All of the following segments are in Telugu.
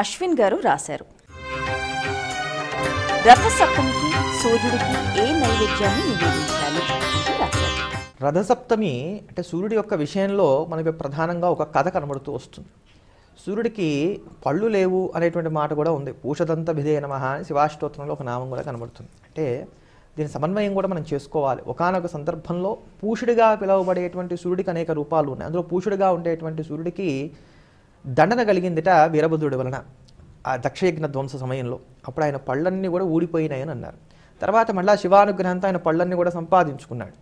అశ్విన్ గారు రాశారు రథసప్తమికి సూర్యుడికి ఏ నైవేద్యాన్ని నివేదించాలి రథసప్తమి అంటే సూర్యుడి యొక్క విషయంలో మనకి ప్రధానంగా ఒక కథ కనబడుతూ వస్తుంది సూర్యుడికి పళ్ళు లేవు అనేటువంటి మాట కూడా ఉంది పూషదంత విధేయ నమ అని శివాష్టోత్రంలో ఒక నామం కూడా కనబడుతుంది అంటే దీని సమన్వయం కూడా మనం చేసుకోవాలి ఒకనొక సందర్భంలో పూషుడిగా పిలువబడేటువంటి సూర్యుడికి అనేక రూపాలు ఉన్నాయి అందులో పూషుడిగా ఉండేటువంటి సూర్యుడికి దండన కలిగిందిట వీరభద్రుడి వలన ఆ దక్షయజ్ఞ ధ్వంస సమయంలో అప్పుడు ఆయన పళ్ళన్నీ కూడా ఊడిపోయినాయని అన్నారు తర్వాత మళ్ళీ శివానుగ్రహంతో ఆయన పళ్ళన్నీ కూడా సంపాదించుకున్నాడు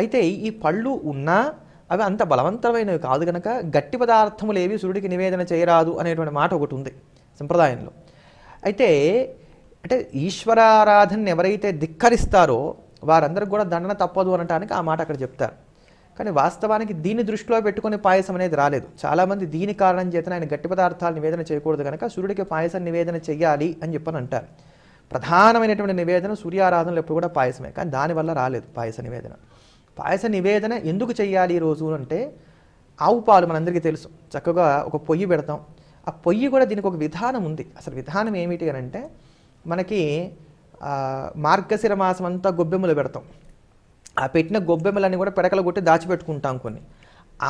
అయితే ఈ పళ్ళు ఉన్నా అవి అంత బలవంతమైనవి కాదు కనుక గట్టి పదార్థములు ఏవి సూర్యుడికి నివేదన చేయరాదు అనేటువంటి మాట ఒకటి ఉంది సంప్రదాయంలో అయితే అంటే ఈశ్వరారాధన ఎవరైతే ధిక్కరిస్తారో వారందరికి కూడా దండన తప్పదు అనటానికి ఆ మాట అక్కడ చెప్తారు కానీ వాస్తవానికి దీన్ని దృష్టిలో పెట్టుకుని పాయసం అనేది రాలేదు చాలామంది దీని కారణం చేతన ఆయన గట్టి పదార్థాలు నివేదన చేయకూడదు కనుక సూర్యుడికి పాయసం నివేదన చేయాలి అని చెప్పని అంటారు ప్రధానమైనటువంటి నివేదన సూర్యారాధనలు ఎప్పుడు కూడా పాయసమే కానీ దానివల్ల రాలేదు పాయస నివేదన పాయస నివేదన ఎందుకు చేయాలి ఈరోజు అంటే ఆవు పాలు మనందరికీ తెలుసు చక్కగా ఒక పొయ్యి పెడతాం ఆ పొయ్యి కూడా దీనికి ఒక విధానం ఉంది అసలు విధానం ఏమిటి అని అంటే మనకి మార్గశిర మాసం అంతా గొబ్బెమ్మలు పెడతాం ఆ పెట్టిన గొబ్బెమ్మలన్నీ కూడా పిడకలు కొట్టి దాచిపెట్టుకుంటాం కొన్ని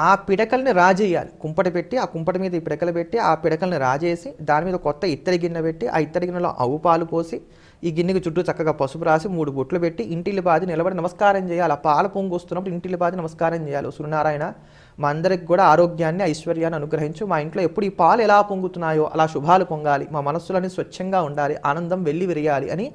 ఆ పిడకల్ని రాజేయాలి కుంపట పెట్టి ఆ కుంపట మీద ఈ పిడకలు పెట్టి ఆ పిడకల్ని రాజేసి దాని మీద కొత్త ఇత్తడి గిన్నె పెట్టి ఆ ఇత్తడి గిన్నెలో ఆవు పాలు పోసి ఈ గిన్నెకి చుట్టూ చక్కగా పసుపు రాసి మూడు బొట్లు పెట్టి ఇంటిల్లి బాధి నిలబడి నమస్కారం చేయాలి ఆ పాలు పొంగు వస్తున్నప్పుడు ఇంటిల్లి బాధి నమస్కారం చేయాలి సూర్యనారాయణ మా అందరికి కూడా ఆరోగ్యాన్ని ఐశ్వర్యాన్ని అనుగ్రహించు మా ఇంట్లో ఎప్పుడు ఈ పాలు ఎలా పొంగుతున్నాయో అలా శుభాలు పొంగాలి మా మనస్సులన్నీ స్వచ్ఛంగా ఉండాలి ఆనందం వెళ్ళి విరియాలి అని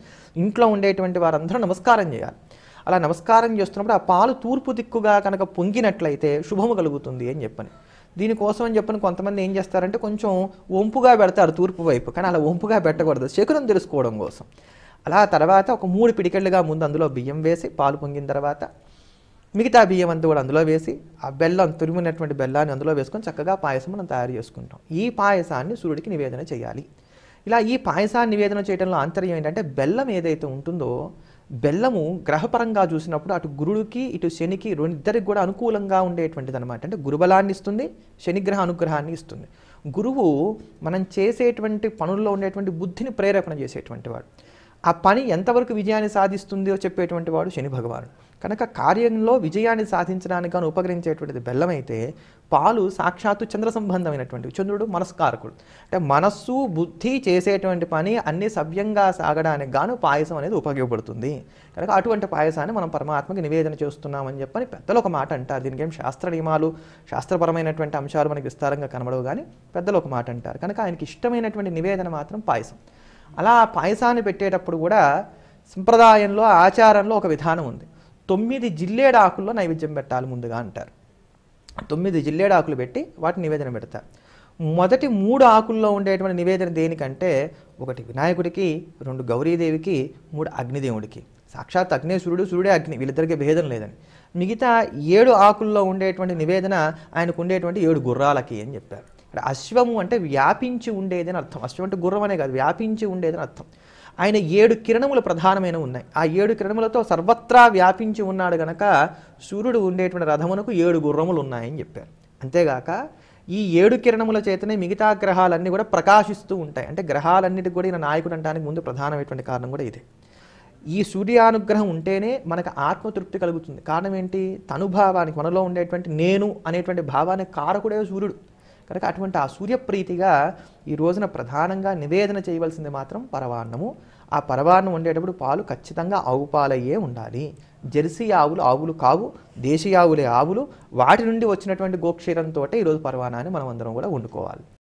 ఇంట్లో ఉండేటువంటి వారందరూ నమస్కారం చేయాలి అలా నమస్కారం చేస్తున్నప్పుడు ఆ పాలు తూర్పు దిక్కుగా కనుక పొంగినట్లయితే శుభము కలుగుతుంది అని చెప్పని దీనికోసం అని చెప్పని కొంతమంది ఏం చేస్తారంటే కొంచెం వంపుగా పెడతారు తూర్పు వైపు కానీ అలా వంపుగా పెట్టకూడదు శకునం తెలుసుకోవడం కోసం అలా తర్వాత ఒక మూడు పిడికెళ్ళుగా ముందు అందులో బియ్యం వేసి పాలు పొంగిన తర్వాత మిగతా బియ్యం అంతా కూడా అందులో వేసి ఆ బెల్లం తురిమినటువంటి బెల్లాన్ని అందులో వేసుకొని చక్కగా పాయసం మనం తయారు చేసుకుంటాం ఈ పాయసాన్ని సూర్యుడికి నివేదన చేయాలి ఇలా ఈ పాయసాన్ని నివేదన చేయడంలో ఆంతర్యం ఏంటంటే బెల్లం ఏదైతే ఉంటుందో బెల్లము గ్రహపరంగా చూసినప్పుడు అటు గురుడికి ఇటు శనికి రెండిద్దరికి కూడా అనుకూలంగా ఉండేటువంటిది అనమాట అంటే గురుబలాన్ని ఇస్తుంది శనిగ్రహ అనుగ్రహాన్ని ఇస్తుంది గురువు మనం చేసేటువంటి పనుల్లో ఉండేటువంటి బుద్ధిని ప్రేరేపణ చేసేటువంటి వాడు ఆ పని ఎంతవరకు విజయాన్ని సాధిస్తుందో చెప్పేటువంటి వాడు శని భగవానుడు కనుక కార్యంలో విజయాన్ని సాధించడానికి కానీ ఉపకరించేటువంటిది బెల్లం అయితే పాలు సాక్షాత్తు చంద్ర సంబంధమైనటువంటి చంద్రుడు మనస్కారకుడు అంటే మనస్సు బుద్ధి చేసేటువంటి పని అన్ని సవ్యంగా సాగడానికి గాను పాయసం అనేది ఉపయోగపడుతుంది కనుక అటువంటి పాయసాన్ని మనం పరమాత్మకి నివేదన చేస్తున్నామని చెప్పని పెద్దలు ఒక మాట అంటారు దీనికి ఏం శాస్త్ర నియమాలు శాస్త్రపరమైనటువంటి అంశాలు మనకి విస్తారంగా కనబడవు కానీ పెద్దలు ఒక మాట అంటారు కనుక ఆయనకి ఇష్టమైనటువంటి నివేదన మాత్రం పాయసం అలా పాయసాన్ని పెట్టేటప్పుడు కూడా సంప్రదాయంలో ఆచారంలో ఒక విధానం ఉంది తొమ్మిది జిల్లేడాకుల్లో నైవేద్యం పెట్టాలి ముందుగా అంటారు తొమ్మిది జిల్లేడాకులు పెట్టి వాటి నివేదన పెడతారు మొదటి మూడు ఆకుల్లో ఉండేటువంటి నివేదన దేనికంటే ఒకటి వినాయకుడికి రెండు గౌరీదేవికి మూడు అగ్నిదేవుడికి సాక్షాత్ అగ్నే సూర్యుడు సూర్యుడే అగ్ని వీళ్ళిద్దరికీ భేదం లేదని మిగతా ఏడు ఆకుల్లో ఉండేటువంటి నివేదన ఆయనకు ఉండేటువంటి ఏడు గుర్రాలకి అని చెప్పారు అశ్వము అంటే వ్యాపించి ఉండేదని అర్థం అశ్వం అంటే గుర్రం అనే కాదు వ్యాపించి ఉండేదని అర్థం ఆయన ఏడు కిరణములు ప్రధానమైన ఉన్నాయి ఆ ఏడు కిరణములతో సర్వత్రా వ్యాపించి ఉన్నాడు గనక సూర్యుడు ఉండేటువంటి రథమునకు ఏడు గుర్రములు ఉన్నాయని చెప్పారు అంతేగాక ఈ ఏడు కిరణముల చేతనే మిగతా గ్రహాలన్నీ కూడా ప్రకాశిస్తూ ఉంటాయి అంటే గ్రహాలన్నిటి కూడా ఈయన నాయకుడు అంటానికి ముందు ప్రధానమైనటువంటి కారణం కూడా ఇదే ఈ సూర్యానుగ్రహం ఉంటేనే మనకు ఆత్మతృప్తి కలుగుతుంది కారణం ఏంటి తనుభావానికి మనలో ఉండేటువంటి నేను అనేటువంటి భావానికి కారకుడే సూర్యుడు కనుక అటువంటి ఆ సూర్యప్రీతిగా ఈ రోజున ప్రధానంగా నివేదన చేయవలసింది మాత్రం పరవాన్నము ఆ పరవాన్నం వండేటప్పుడు పాలు ఖచ్చితంగా ఆవు పాలయ్యే ఉండాలి జెర్సీ ఆవులు ఆవులు కావు దేశీయ ఆవులే ఆవులు వాటి నుండి వచ్చినటువంటి గోక్షీరంతో ఈరోజు పరవానాన్ని మనం అందరం కూడా వండుకోవాలి